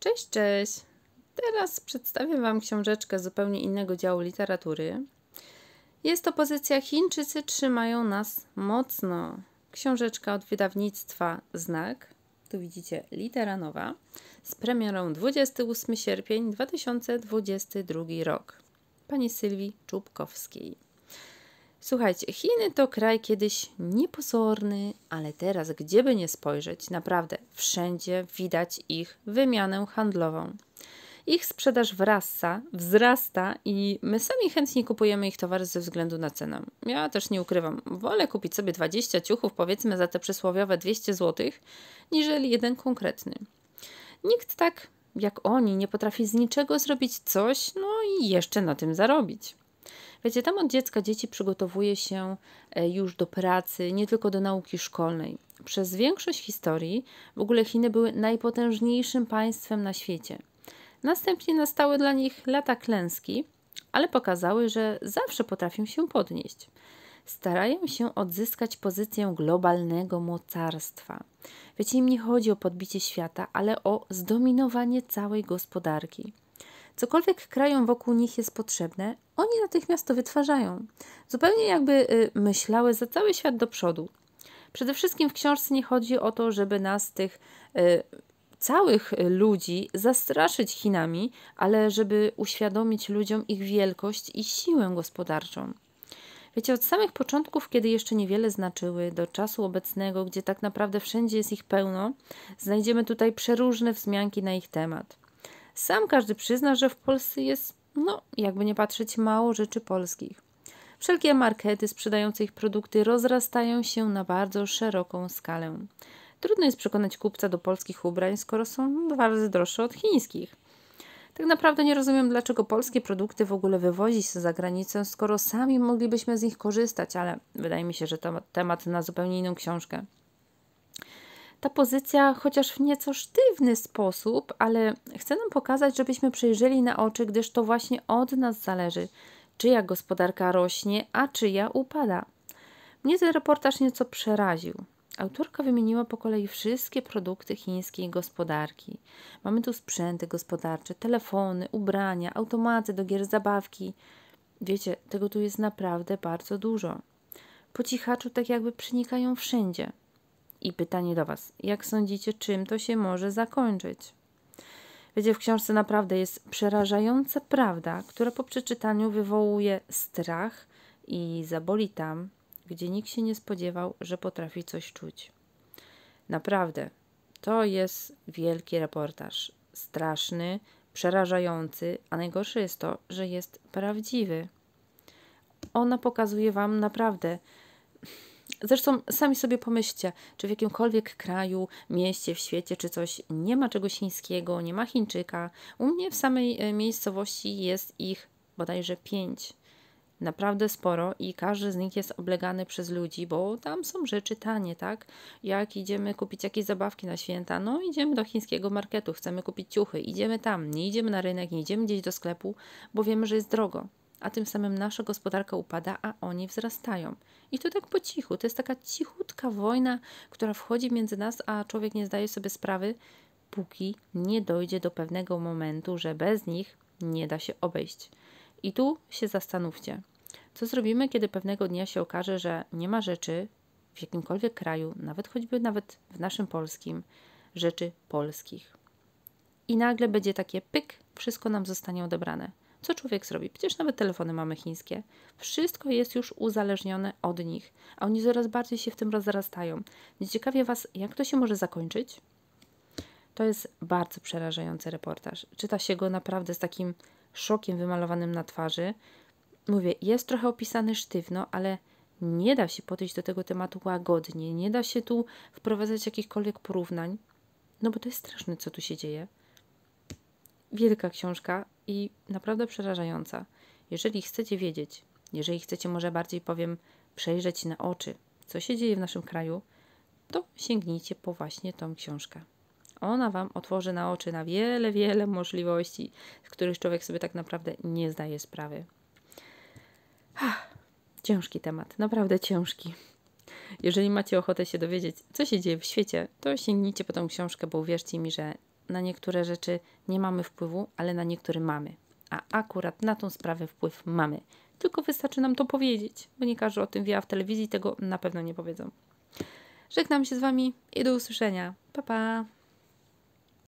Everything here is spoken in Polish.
Cześć, cześć! Teraz przedstawię Wam książeczkę z zupełnie innego działu literatury. Jest to pozycja Chińczycy trzymają nas mocno. Książeczka od wydawnictwa Znak, tu widzicie litera nowa, z premierą 28 sierpień 2022 rok pani Sylwii Czubkowskiej. Słuchajcie, Chiny to kraj kiedyś niepozorny, ale teraz, gdzieby nie spojrzeć, naprawdę wszędzie widać ich wymianę handlową. Ich sprzedaż wrasa, wzrasta i my sami chętnie kupujemy ich towary ze względu na cenę. Ja też nie ukrywam, wolę kupić sobie 20 ciuchów, powiedzmy za te przysłowiowe 200 zł, niżeli jeden konkretny. Nikt tak jak oni nie potrafi z niczego zrobić coś, no i jeszcze na tym zarobić. Wiecie, tam od dziecka dzieci przygotowuje się e, już do pracy, nie tylko do nauki szkolnej. Przez większość historii w ogóle Chiny były najpotężniejszym państwem na świecie. Następnie nastały dla nich lata klęski, ale pokazały, że zawsze potrafią się podnieść. Starają się odzyskać pozycję globalnego mocarstwa. Wiecie, im nie chodzi o podbicie świata, ale o zdominowanie całej gospodarki. Cokolwiek krajom wokół nich jest potrzebne, oni natychmiast to wytwarzają. Zupełnie jakby y, myślały za cały świat do przodu. Przede wszystkim w książce nie chodzi o to, żeby nas tych y, całych y, ludzi zastraszyć Chinami, ale żeby uświadomić ludziom ich wielkość i siłę gospodarczą. Wiecie, od samych początków, kiedy jeszcze niewiele znaczyły, do czasu obecnego, gdzie tak naprawdę wszędzie jest ich pełno, znajdziemy tutaj przeróżne wzmianki na ich temat. Sam każdy przyzna, że w Polsce jest no, jakby nie patrzeć, mało rzeczy polskich. Wszelkie markety sprzedające ich produkty rozrastają się na bardzo szeroką skalę. Trudno jest przekonać kupca do polskich ubrań, skoro są dwa razy droższe od chińskich. Tak naprawdę nie rozumiem, dlaczego polskie produkty w ogóle wywozi się za granicę, skoro sami moglibyśmy z nich korzystać, ale wydaje mi się, że to temat na zupełnie inną książkę ta pozycja, chociaż w nieco sztywny sposób, ale chcę nam pokazać, żebyśmy przejrzeli na oczy, gdyż to właśnie od nas zależy, czyja gospodarka rośnie, a czyja upada. Mnie ten reportaż nieco przeraził. Autorka wymieniła po kolei wszystkie produkty chińskiej gospodarki. Mamy tu sprzęty gospodarcze, telefony, ubrania, automaty do gier zabawki. Wiecie, tego tu jest naprawdę bardzo dużo. Po cichaczu tak jakby przenikają wszędzie. I pytanie do Was: jak sądzicie, czym to się może zakończyć? Wiecie, w książce naprawdę jest przerażająca prawda, która po przeczytaniu wywołuje strach i zaboli tam, gdzie nikt się nie spodziewał, że potrafi coś czuć. Naprawdę, to jest wielki reportaż. Straszny, przerażający, a najgorsze jest to, że jest prawdziwy. Ona pokazuje Wam naprawdę Zresztą sami sobie pomyślcie, czy w jakimkolwiek kraju, mieście, w świecie, czy coś nie ma czegoś chińskiego, nie ma Chińczyka. U mnie w samej e, miejscowości jest ich bodajże pięć. Naprawdę sporo i każdy z nich jest oblegany przez ludzi, bo tam są rzeczy tanie, tak? Jak idziemy kupić jakieś zabawki na święta, no idziemy do chińskiego marketu, chcemy kupić ciuchy, idziemy tam, nie idziemy na rynek, nie idziemy gdzieś do sklepu, bo wiemy, że jest drogo a tym samym nasza gospodarka upada, a oni wzrastają. I to tak po cichu, to jest taka cichutka wojna, która wchodzi między nas, a człowiek nie zdaje sobie sprawy, póki nie dojdzie do pewnego momentu, że bez nich nie da się obejść. I tu się zastanówcie, co zrobimy, kiedy pewnego dnia się okaże, że nie ma rzeczy w jakimkolwiek kraju, nawet choćby nawet w naszym polskim, rzeczy polskich. I nagle będzie takie pyk, wszystko nam zostanie odebrane. Co człowiek zrobi? Przecież nawet telefony mamy chińskie. Wszystko jest już uzależnione od nich, a oni coraz bardziej się w tym rozrastają. Nie ciekawie Was, jak to się może zakończyć? To jest bardzo przerażający reportaż. Czyta się go naprawdę z takim szokiem wymalowanym na twarzy. Mówię, jest trochę opisany sztywno, ale nie da się podejść do tego tematu łagodnie, nie da się tu wprowadzać jakichkolwiek porównań, no bo to jest straszne, co tu się dzieje wielka książka i naprawdę przerażająca. Jeżeli chcecie wiedzieć, jeżeli chcecie, może bardziej powiem, przejrzeć na oczy, co się dzieje w naszym kraju, to sięgnijcie po właśnie tą książkę. Ona Wam otworzy na oczy na wiele, wiele możliwości, z których człowiek sobie tak naprawdę nie zdaje sprawy. Ach, ciężki temat, naprawdę ciężki. Jeżeli macie ochotę się dowiedzieć, co się dzieje w świecie, to sięgnijcie po tą książkę, bo uwierzcie mi, że na niektóre rzeczy nie mamy wpływu, ale na niektóre mamy. A akurat na tą sprawę wpływ mamy. Tylko wystarczy nam to powiedzieć, bo nie każdy o tym wie, a w telewizji tego na pewno nie powiedzą. Żegnam się z Wami i do usłyszenia. Pa, pa!